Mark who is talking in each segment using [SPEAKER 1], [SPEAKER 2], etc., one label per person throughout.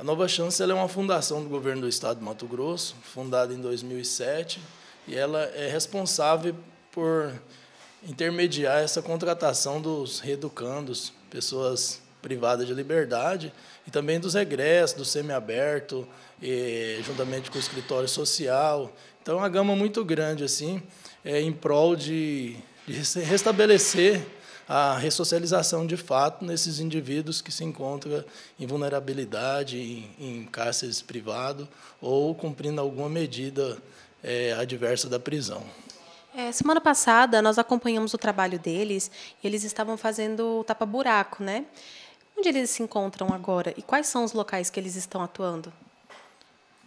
[SPEAKER 1] A Nova Chance é uma fundação do governo do estado de Mato Grosso, fundada em 2007, e ela é responsável por intermediar essa contratação dos reeducandos, pessoas privadas de liberdade, e também dos regressos, do semiaberto, e, juntamente com o escritório social. Então, é uma gama muito grande assim, é, em prol de, de restabelecer a ressocialização de fato nesses indivíduos que se encontram em vulnerabilidade, em, em cárceres privados ou cumprindo alguma medida é, adversa da prisão.
[SPEAKER 2] É, semana passada nós acompanhamos o trabalho deles e eles estavam fazendo tapa-buraco, né? Onde eles se encontram agora e quais são os locais que eles estão atuando?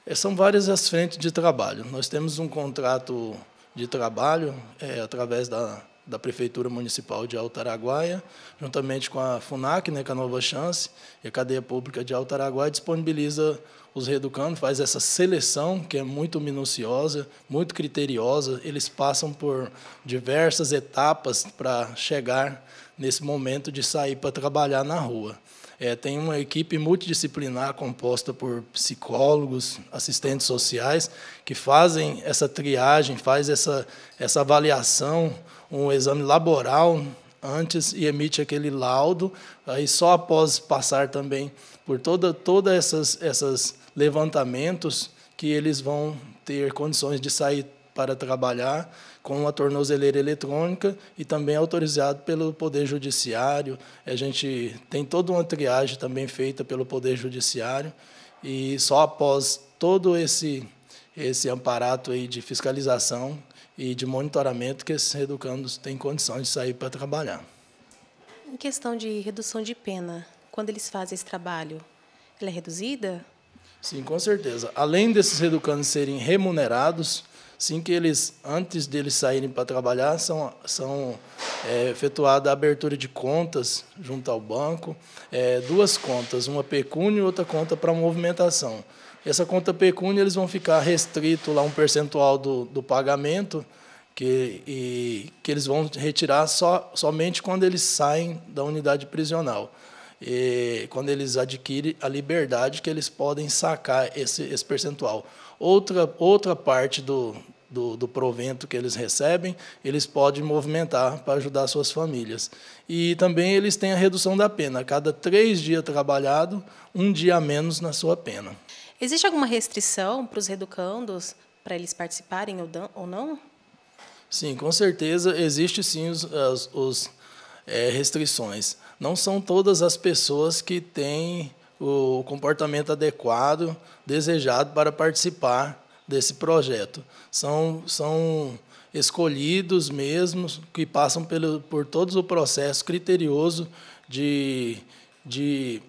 [SPEAKER 1] É, são várias as frentes de trabalho. Nós temos um contrato de trabalho é, através da da Prefeitura Municipal de Altaraguaia, juntamente com a FUNAC, né, com é a Nova Chance, e a Cadeia Pública de Altaraguaia, disponibiliza os reeducando, faz essa seleção, que é muito minuciosa, muito criteriosa. Eles passam por diversas etapas para chegar nesse momento de sair para trabalhar na rua. É, tem uma equipe multidisciplinar composta por psicólogos, assistentes sociais, que fazem essa triagem, faz essa, essa avaliação, um exame laboral antes e emite aquele laudo, aí só após passar também por toda todas essas essas levantamentos que eles vão ter condições de sair para trabalhar com a tornozeleira eletrônica e também autorizado pelo Poder Judiciário. A gente tem toda uma triagem também feita pelo Poder Judiciário e só após todo esse esse amparato aí de fiscalização e de monitoramento que esses educandos têm condições de sair para trabalhar.
[SPEAKER 2] Em questão de redução de pena, quando eles fazem esse trabalho, ela é reduzida?
[SPEAKER 1] Sim, com certeza. Além desses educandos serem remunerados, Assim que eles, antes deles saírem para trabalhar, são, são é, efetuada a abertura de contas junto ao banco, é, duas contas, uma pecúnia e outra conta para movimentação. Essa conta pecúnia eles vão ficar restrito lá um percentual do, do pagamento que, e, que eles vão retirar só, somente quando eles saem da unidade prisional e quando eles adquirem a liberdade que eles podem sacar esse, esse percentual. Outra, outra parte do, do, do, provento que eles recebem, eles podem movimentar para ajudar suas famílias. E também eles têm a redução da pena. A cada três dias trabalhado, um dia a menos na sua pena.
[SPEAKER 2] Existe alguma restrição para os reeducandos, para eles participarem ou
[SPEAKER 1] não? Sim, com certeza. Existe sim os, os é, restrições. Não são todas as pessoas que têm o comportamento adequado, desejado para participar desse projeto. São, são escolhidos mesmos que passam pelo, por todo o processo criterioso de, de,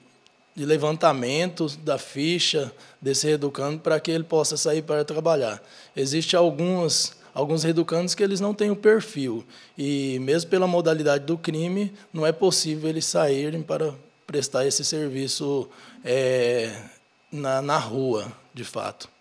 [SPEAKER 1] de levantamento da ficha desse educando para que ele possa sair para trabalhar. Existem algumas alguns reeducandos que eles não têm o perfil. E mesmo pela modalidade do crime, não é possível eles saírem para prestar esse serviço é, na, na rua, de fato.